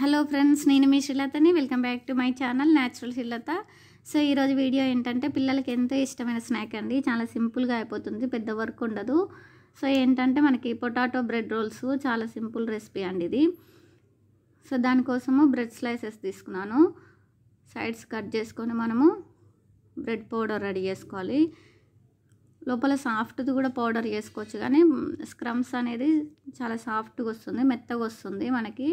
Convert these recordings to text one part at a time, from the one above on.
hello friends నేను మీ శిలతని welcome back to my channel natural Shilatha so ఈరోజు వీడియో ఏంటంటే పిల్లలకి ఎంతో ఇష్టమైన స్నాక్ అండి చాలా సింపుల్గా అయిపోతుంది పెద్ద వర్క్ ఉండదు సో ఏంటంటే మనకి పొటాటో బ్రెడ్ రోల్స్ చాలా సింపుల్ రెసిపీ అండి ఇది సో దానికోసము బ్రెడ్ స్లైసెస్ తీసుకున్నాను సైడ్స్ కట్ చేసుకొని మనము బ్రెడ్ పౌడర్ రెడీ చేసుకోవాలి లోపల సాఫ్ట్ది కూడా పౌడర్ చేసుకోవచ్చు కానీ స్క్రమ్స్ అనేది చాలా సాఫ్ట్గా వస్తుంది మెత్తగా వస్తుంది మనకి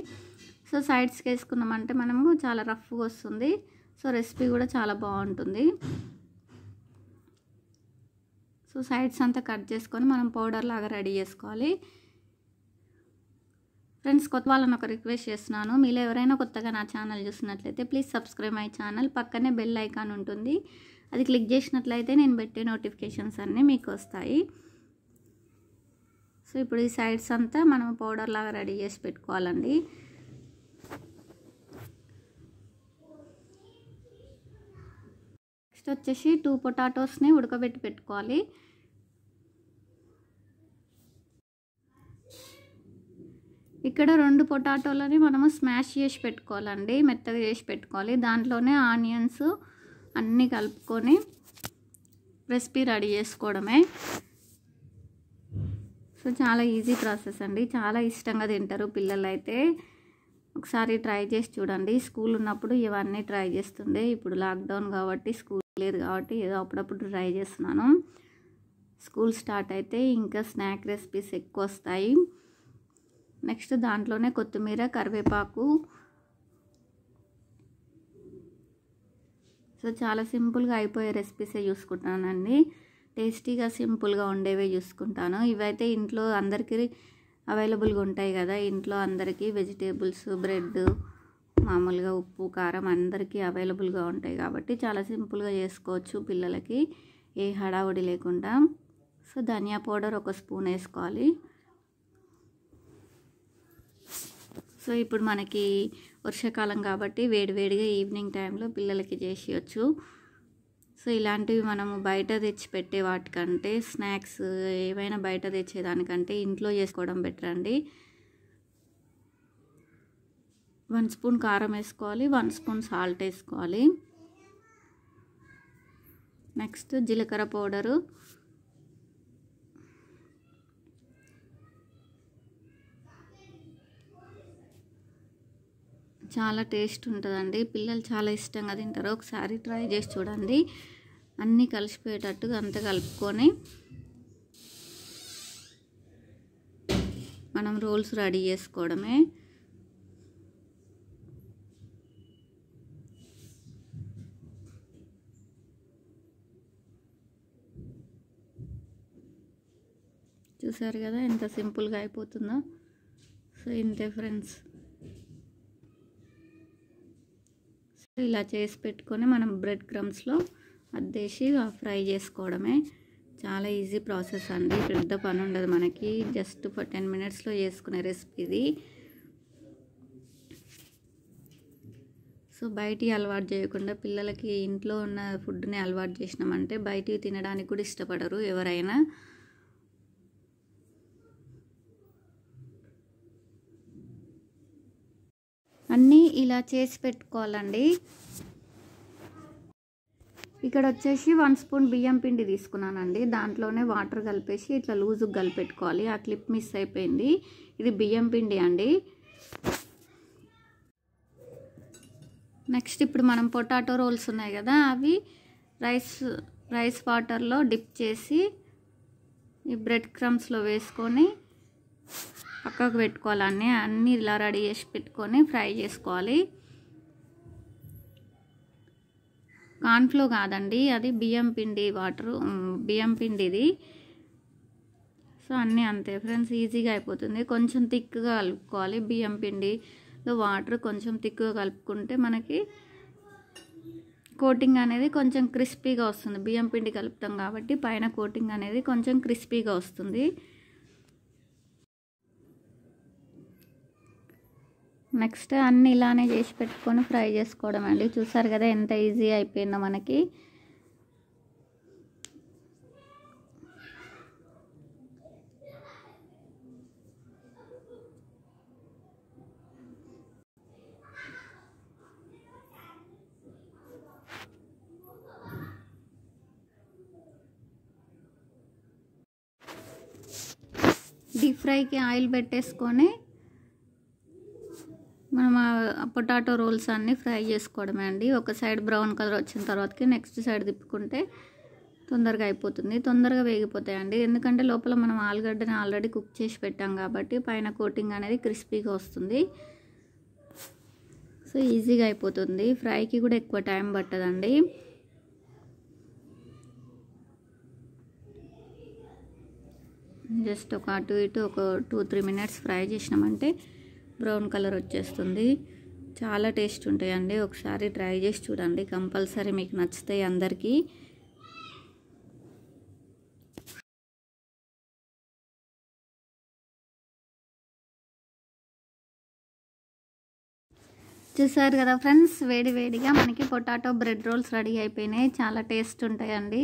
సో సైడ్స్కి వేసుకున్నామంటే మనము చాలా రఫ్గా వస్తుంది సో రెసిపీ కూడా చాలా బాగుంటుంది సో సైడ్స్ అంతా కట్ చేసుకొని మనం పౌడర్ లాగా రెడీ చేసుకోవాలి ఫ్రెండ్స్ కొత్త వాళ్ళని ఒక రిక్వెస్ట్ చేస్తున్నాను మీలో ఎవరైనా కొత్తగా నా ఛానల్ చూసినట్లయితే ప్లీజ్ సబ్స్క్రైబ్ మై ఛానల్ పక్కనే బెల్ ఐకాన్ ఉంటుంది అది క్లిక్ చేసినట్లయితే నేను పెట్టే నోటిఫికేషన్స్ అన్నీ మీకు వస్తాయి సో ఇప్పుడు ఈ సైడ్స్ అంతా మనం పౌడర్ లాగా రెడీ చేసి పెట్టుకోవాలండి నెక్స్ట్ వచ్చేసి టూ పొటాటోస్ని ఉడకబెట్టి పెట్టుకోవాలి ఇక్కడ రెండు పొటాటోలని మనము స్మాష్ చేసి పెట్టుకోవాలండి మెత్తగా చేసి పెట్టుకోవాలి దాంట్లోనే ఆనియన్స్ అన్నీ కలుపుకొని రెసిపీ రెడీ చేసుకోవడమే సో చాలా ఈజీ ప్రాసెస్ అండి చాలా ఇష్టంగా తింటారు పిల్లలు అయితే ఒకసారి ట్రై చేసి చూడండి స్కూల్ ఉన్నప్పుడు ఇవన్నీ ట్రై చేస్తుండే ఇప్పుడు లాక్డౌన్ కాబట్టి స్కూల్ లేదు కాబట్టి ఏదో అప్పుడప్పుడు ట్రై చేస్తున్నాను స్కూల్ స్టార్ట్ అయితే ఇంకా స్నాక్ రెసిపీస్ ఎక్కువ వస్తాయి నెక్స్ట్ దాంట్లోనే కొత్తిమీర కరివేపాకు సో చాలా సింపుల్గా అయిపోయే రెసిపీసే చూసుకుంటానండి టేస్టీగా సింపుల్గా ఉండేవే చూసుకుంటాను ఇవైతే ఇంట్లో అందరికీ అవైలబుల్గా ఉంటాయి కదా ఇంట్లో అందరికీ వెజిటేబుల్స్ బ్రెడ్ మామూలుగా ఉప్పు కారం అందరికీ అవైలబుల్గా ఉంటాయి కాబట్టి చాలా సింపుల్గా చేసుకోవచ్చు పిల్లలకి ఏ హడావుడి లేకుండా సో ధనియా పౌడర్ ఒక స్పూన్ వేసుకోవాలి సో ఇప్పుడు మనకి వర్షాకాలం కాబట్టి వేడివేడిగా ఈవినింగ్ టైంలో పిల్లలకి చేసేయచ్చు సో ఇలాంటివి మనము బయట తెచ్చి పెట్టే వాటికంటే స్నాక్స్ ఏమైనా బయట తెచ్చేదానికంటే ఇంట్లో చేసుకోవడం బెటర్ అండి వన్ స్పూన్ కారం వేసుకోవాలి వన్ స్పూన్ సాల్ట్ వేసుకోవాలి నెక్స్ట్ జీలకర్ర పౌడరు చాలా టేస్ట్ ఉంటుందండి పిల్లలు చాలా ఇష్టంగా తింటారు ఒకసారి ట్రై చేసి చూడండి అన్నీ కలిసిపోయేటట్టుగా అంత కలుపుకొని మనం రోల్స్ రెడీ చేసుకోవడమే చూసారు కదా ఎంత సింపుల్గా అయిపోతుందో సో ఇంతే ఫ్రెండ్స్ సో ఇలా చేసి పెట్టుకొని మనం బ్రెడ్ క్రమ్స్లో అద్దేసి ఫ్రై చేసుకోవడమే చాలా ఈజీ ప్రాసెస్ అండి పెద్ద పని ఉండదు మనకి జస్ట్ ఫర్ టెన్ మినిట్స్లో చేసుకునే రెసిపీది సో బయటి అలవాటు చేయకుండా పిల్లలకి ఇంట్లో ఉన్న ఫుడ్ని అలవాటు చేసినామంటే బయటికి తినడానికి కూడా ఇష్టపడరు ఎవరైనా అన్నీ ఇలా చేసి పెట్టుకోవాలండి ఇక్కడ వచ్చేసి వన్ స్పూన్ బియ్యం పిండి తీసుకున్నానండి దాంట్లోనే వాటర్ కలిపేసి ఇట్లా లూజు కలిపెట్టుకోవాలి ఆ క్లిప్ మిస్ అయిపోయింది ఇది బియ్యం పిండి అండి నెక్స్ట్ ఇప్పుడు మనం పొటాటో రోల్స్ ఉన్నాయి కదా అవి రైస్ రైస్ వాటర్లో డిప్ చేసి ఈ బ్రెడ్ క్రమ్స్లో వేసుకొని పక్కకు పెట్టుకోవాలన్నీ అన్నీ ఇలా రెడీ చేసి పెట్టుకొని ఫ్రై చేసుకోవాలి కాన్ఫ్లో కాదండి అది బియ్యం పిండి వాటర్ బియ్యం పిండిది సో అన్నీ అంతే ఫ్రెండ్స్ ఈజీగా అయిపోతుంది కొంచెం థిక్గా కలుపుకోవాలి బియ్యం పిండిలో వాటర్ కొంచెం థిక్గా కలుపుకుంటే మనకి కోటింగ్ అనేది కొంచెం క్రిస్పీగా వస్తుంది బియ్యం పిండి కలుపుతాం కాబట్టి పైన కోటింగ్ అనేది కొంచెం క్రిస్పీగా వస్తుంది నెక్స్ట్ అన్ని ఇలానే చేసి పెట్టుకొని ఫ్రై చేసుకోవడం అండి చూసారు కదా ఎంత ఈజీ అయిపోయిందో మనకి డీప్ ఫ్రైకి ఆయిల్ పెట్టేసుకొని మనం పొటాటో రోల్స్ అన్నీ ఫ్రై చేసుకోవడమే అండి ఒక సైడ్ బ్రౌన్ కలర్ వచ్చిన తర్వాతకి నెక్స్ట్ సైడ్ తిప్పుకుంటే తొందరగా అయిపోతుంది తొందరగా వేగిపోతాయండి ఎందుకంటే లోపల మనం ఆలుగడ్డని ఆల్రెడీ కుక్ చేసి పెట్టాం కాబట్టి పైన కోటింగ్ అనేది క్రిస్పీగా వస్తుంది సో ఈజీగా అయిపోతుంది ఫ్రైకి కూడా ఎక్కువ టైం పట్టదండి జస్ట్ ఒక అటు ఇటు ఒక టూ త్రీ మినిట్స్ ఫ్రై చేసినామంటే బ్రౌన్ కలర్ వచ్చేస్తుంది చాలా టేస్ట్ ఉంటాయండి ఒకసారి ట్రై చేసి చూడండి కంపల్సరీ మీకు నచ్చుతాయి అందరికీ చూసారు కదా ఫ్రెండ్స్ వేడి వేడిగా మనకి పొటాటో బ్రెడ్ రోల్స్ రెడీ అయిపోయినాయి చాలా టేస్ట్ ఉంటాయండి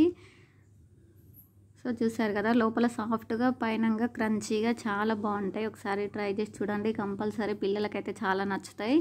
సో చూసారు కదా లోపల సాఫ్ట్గా పైనంగా క్రంచీగా చాలా బాగుంటాయి ఒకసారి ట్రై చేసి చూడండి కంపల్సరీ పిల్లలకైతే చాలా నచ్చుతాయి